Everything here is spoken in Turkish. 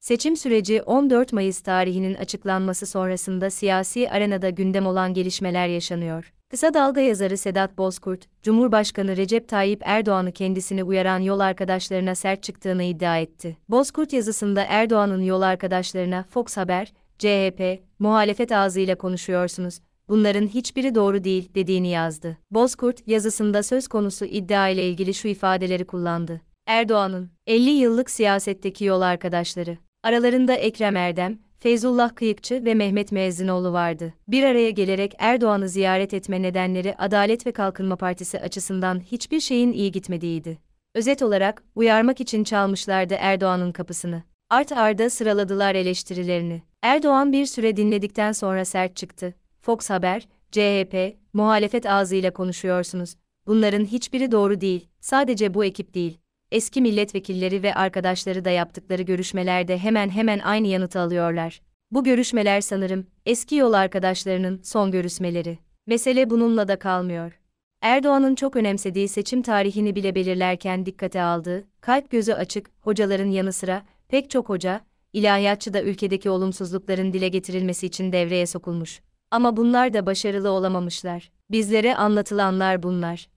Seçim süreci 14 Mayıs tarihinin açıklanması sonrasında siyasi arenada gündem olan gelişmeler yaşanıyor. Kısa Dalga yazarı Sedat Bozkurt, Cumhurbaşkanı Recep Tayyip Erdoğan'ı kendisini uyaran yol arkadaşlarına sert çıktığını iddia etti. Bozkurt yazısında Erdoğan'ın yol arkadaşlarına Fox Haber, CHP, muhalefet ağzıyla konuşuyorsunuz, bunların hiçbiri doğru değil dediğini yazdı. Bozkurt yazısında söz konusu iddia ile ilgili şu ifadeleri kullandı. Erdoğan'ın 50 yıllık siyasetteki yol arkadaşları, aralarında Ekrem Erdem, Feyzullah Kıyıkçı ve Mehmet Mezzinoğlu vardı. Bir araya gelerek Erdoğan'ı ziyaret etme nedenleri Adalet ve Kalkınma Partisi açısından hiçbir şeyin iyi gitmediğiydi. Özet olarak uyarmak için çalmışlardı Erdoğan'ın kapısını. Art arda sıraladılar eleştirilerini. Erdoğan bir süre dinledikten sonra sert çıktı. Fox Haber, CHP, muhalefet ağzıyla konuşuyorsunuz. Bunların hiçbiri doğru değil. Sadece bu ekip değil. Eski milletvekilleri ve arkadaşları da yaptıkları görüşmelerde hemen hemen aynı yanıtı alıyorlar. Bu görüşmeler sanırım eski yol arkadaşlarının son görüşmeleri. Mesele bununla da kalmıyor. Erdoğan'ın çok önemsediği seçim tarihini bile belirlerken dikkate aldığı, kalp gözü açık, hocaların yanı sıra, pek çok hoca, ilahiyatçı da ülkedeki olumsuzlukların dile getirilmesi için devreye sokulmuş. Ama bunlar da başarılı olamamışlar. Bizlere anlatılanlar bunlar.